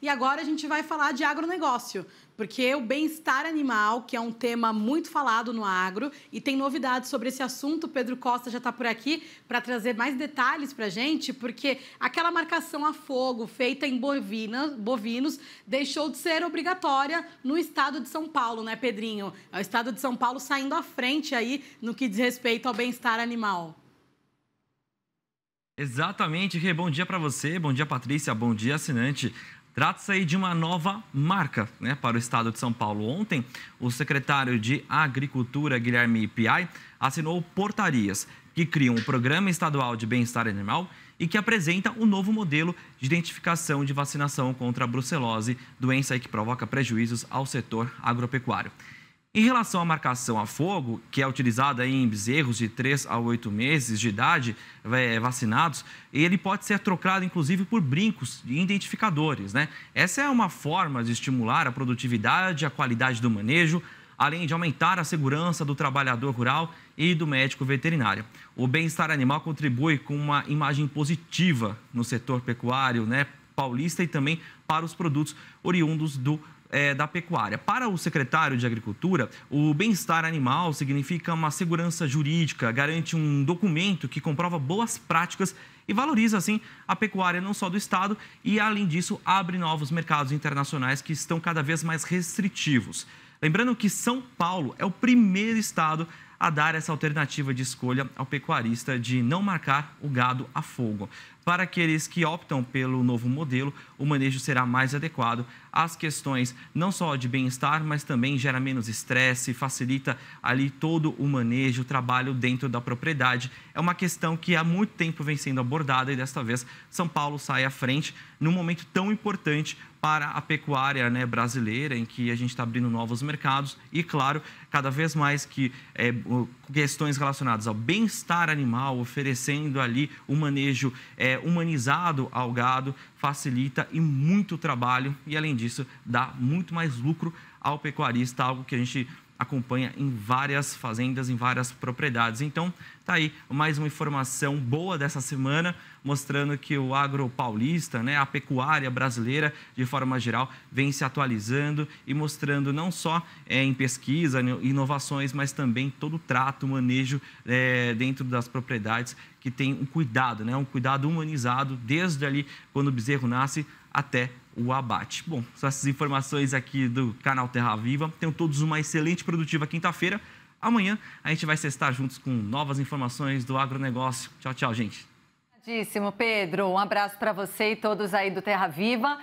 E agora a gente vai falar de agronegócio, porque o bem-estar animal, que é um tema muito falado no agro, e tem novidades sobre esse assunto. Pedro Costa já está por aqui para trazer mais detalhes para a gente, porque aquela marcação a fogo feita em bovina, bovinos deixou de ser obrigatória no estado de São Paulo, né, Pedrinho? É o estado de São Paulo saindo à frente aí no que diz respeito ao bem-estar animal. Exatamente, Rê. Bom dia para você, bom dia, Patrícia, bom dia, assinante Trata-se aí de uma nova marca né, para o estado de São Paulo. Ontem, o secretário de Agricultura, Guilherme Piai, assinou portarias que criam o Programa Estadual de Bem-Estar Animal e que apresenta um novo modelo de identificação de vacinação contra a brucelose, doença que provoca prejuízos ao setor agropecuário. Em relação à marcação a fogo, que é utilizada em bezerros de 3 a 8 meses de idade é, vacinados, ele pode ser trocado inclusive por brincos e identificadores. Né? Essa é uma forma de estimular a produtividade, a qualidade do manejo, além de aumentar a segurança do trabalhador rural e do médico veterinário. O bem-estar animal contribui com uma imagem positiva no setor pecuário né, paulista e também para os produtos oriundos do é, da pecuária. Para o secretário de Agricultura, o bem-estar animal significa uma segurança jurídica, garante um documento que comprova boas práticas e valoriza, assim, a pecuária não só do Estado e, além disso, abre novos mercados internacionais que estão cada vez mais restritivos. Lembrando que São Paulo é o primeiro estado a dar essa alternativa de escolha ao pecuarista de não marcar o gado a fogo. Para aqueles que optam pelo novo modelo, o manejo será mais adequado as questões não só de bem-estar, mas também gera menos estresse, facilita ali todo o manejo, o trabalho dentro da propriedade. É uma questão que há muito tempo vem sendo abordada e desta vez São Paulo sai à frente num momento tão importante para a pecuária né, brasileira, em que a gente está abrindo novos mercados e, claro, cada vez mais que é, questões relacionadas ao bem-estar animal, oferecendo ali um manejo é, humanizado ao gado, facilita e muito trabalho e, além disso, disso dá muito mais lucro ao pecuarista, algo que a gente acompanha em várias fazendas, em várias propriedades. Então, tá aí mais uma informação boa dessa semana, mostrando que o agro paulista, né, a pecuária brasileira, de forma geral, vem se atualizando e mostrando não só é, em pesquisa, inovações, mas também todo o trato, o manejo é, dentro das propriedades, que tem um cuidado, né, um cuidado humanizado, desde ali quando o bezerro nasce até o abate. Bom, são essas informações aqui do canal Terra Viva. Tenham todos uma excelente produtiva quinta-feira. Amanhã a gente vai estar juntos com novas informações do agronegócio. Tchau, tchau, gente. Obrigadíssimo, Pedro. Um abraço para você e todos aí do Terra Viva.